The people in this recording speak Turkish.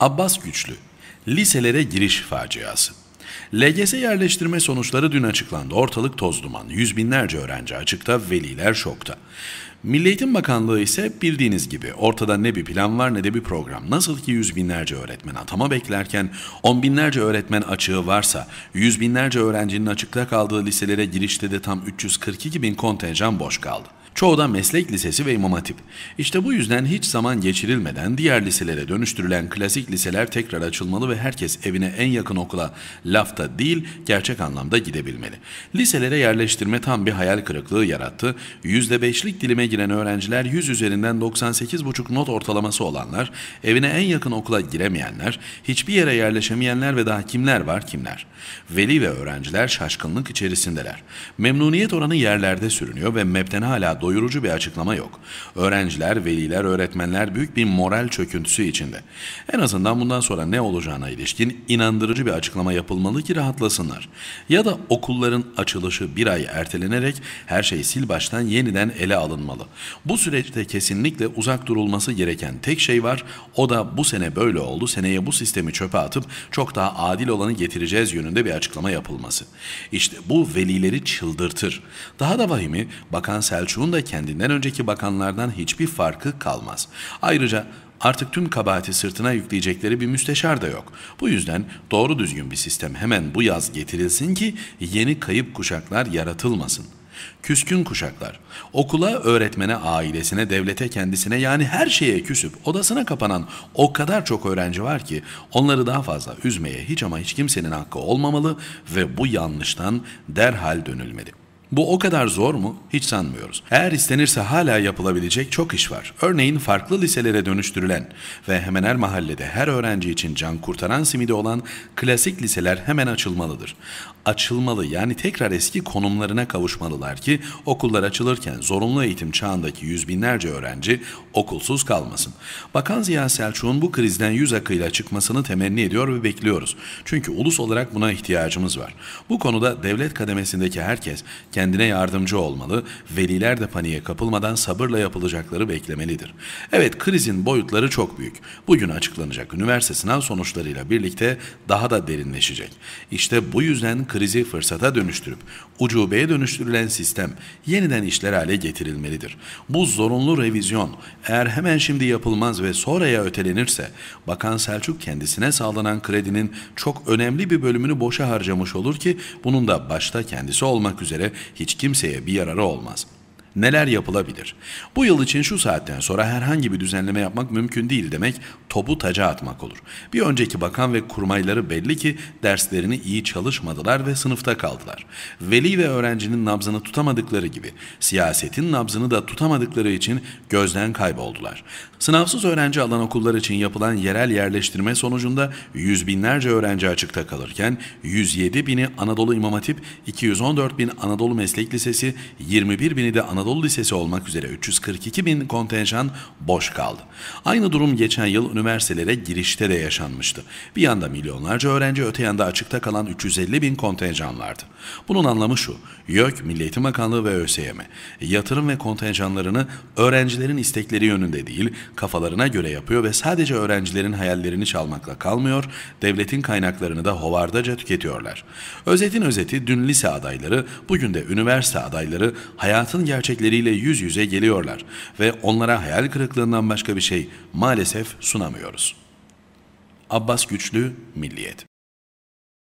Abbas Güçlü, liselere giriş faciası. LGS yerleştirme sonuçları dün açıklandı. Ortalık toz duman. Yüz binlerce öğrenci açıkta, veliler şokta. Milli Eğitim Bakanlığı ise bildiğiniz gibi ortada ne bir plan var ne de bir program. Nasıl ki yüz binlerce öğretmen atama beklerken on binlerce öğretmen açığı varsa yüz binlerce öğrencinin açıkta kaldığı liselere girişte de tam 342 bin kontenjan boş kaldı. Çoğu da meslek lisesi ve imam hatip. İşte bu yüzden hiç zaman geçirilmeden diğer liselere dönüştürülen klasik liseler tekrar açılmalı ve herkes evine en yakın okula lafta değil gerçek anlamda gidebilmeli. Liselere yerleştirme tam bir hayal kırıklığı yarattı. %5'lik dilime giren öğrenciler 100 üzerinden 98,5 not ortalaması olanlar, evine en yakın okula giremeyenler, hiçbir yere yerleşemeyenler ve daha kimler var kimler. Veli ve öğrenciler şaşkınlık içerisindeler. Memnuniyet oranı yerlerde sürünüyor ve MEP'ten hala doyurucu bir açıklama yok. Öğrenciler, veliler, öğretmenler büyük bir moral çöküntüsü içinde. En azından bundan sonra ne olacağına ilişkin inandırıcı bir açıklama yapılmalı ki rahatlasınlar. Ya da okulların açılışı bir ay ertelenerek her şey sil baştan yeniden ele alınmalı olmalı. Bu süreçte kesinlikle uzak durulması gereken tek şey var. O da bu sene böyle oldu. Seneye bu sistemi çöpe atıp çok daha adil olanı getireceğiz yönünde bir açıklama yapılması. İşte bu velileri çıldırtır. Daha da vahimi Bakan Selçuk'un da kendinden önceki bakanlardan hiçbir farkı kalmaz. Ayrıca artık tüm kabahati sırtına yükleyecekleri bir müsteşar da yok. Bu yüzden doğru düzgün bir sistem hemen bu yaz getirilsin ki yeni kayıp kuşaklar yaratılmasın.'' Küskün kuşaklar, okula, öğretmene, ailesine, devlete, kendisine yani her şeye küsüp odasına kapanan o kadar çok öğrenci var ki onları daha fazla üzmeye hiç ama hiç kimsenin hakkı olmamalı ve bu yanlıştan derhal dönülmeli. Bu o kadar zor mu? Hiç sanmıyoruz. Eğer istenirse hala yapılabilecek çok iş var. Örneğin farklı liselere dönüştürülen ve hemen her mahallede her öğrenci için can kurtaran simidi olan klasik liseler hemen açılmalıdır. Açılmalı yani tekrar eski konumlarına kavuşmalılar ki okullar açılırken zorunlu eğitim çağındaki yüz binlerce öğrenci okulsuz kalmasın. Bakan Ziya Selçuk'un bu krizden yüz akıyla çıkmasını temenni ediyor ve bekliyoruz. Çünkü ulus olarak buna ihtiyacımız var. Bu konuda devlet kademesindeki herkes kendine yardımcı olmalı, veliler de paniğe kapılmadan sabırla yapılacakları beklemelidir. Evet krizin boyutları çok büyük. Bugün açıklanacak üniversite sınav sonuçlarıyla birlikte daha da derinleşecek. İşte bu yüzden krizi fırsata dönüştürüp ucubeye dönüştürülen sistem yeniden işler hale getirilmelidir. Bu zorunlu revizyon eğer hemen şimdi yapılmaz ve sonraya ötelenirse Bakan Selçuk kendisine sağlanan kredinin çok önemli bir bölümünü boşa harcamış olur ki bunun da başta kendisi olmak üzere hiç kimseye bir yararı olmaz.'' Neler yapılabilir? Bu yıl için şu saatten sonra herhangi bir düzenleme yapmak mümkün değil demek topu taca atmak olur. Bir önceki bakan ve kurmayları belli ki derslerini iyi çalışmadılar ve sınıfta kaldılar. Veli ve öğrencinin nabzını tutamadıkları gibi siyasetin nabzını da tutamadıkları için gözden kayboldular. Sınavsız öğrenci alan okullar için yapılan yerel yerleştirme sonucunda yüz binlerce öğrenci açıkta kalırken 107 bini Anadolu İmam Hatip, 214 bin Anadolu Meslek Lisesi, 21 bini de Anadolu Anadolu Lisesi olmak üzere 342 bin kontenjan boş kaldı. Aynı durum geçen yıl üniversitelere girişte de yaşanmıştı. Bir yanda milyonlarca öğrenci öte yanda açıkta kalan 350 bin kontenjan vardı. Bunun anlamı şu, YÖK, Milli Eğitim Bakanlığı ve ÖSYM e, yatırım ve kontenjanlarını öğrencilerin istekleri yönünde değil, kafalarına göre yapıyor ve sadece öğrencilerin hayallerini çalmakla kalmıyor, devletin kaynaklarını da hovardaca tüketiyorlar. Özetin özeti dün lise adayları, bugün de üniversite adayları hayatın gerçek gerçekleriyle yüz yüze geliyorlar ve onlara hayal kırıklığından başka bir şey maalesef sunamıyoruz. Abbas Güçlü, Milliyet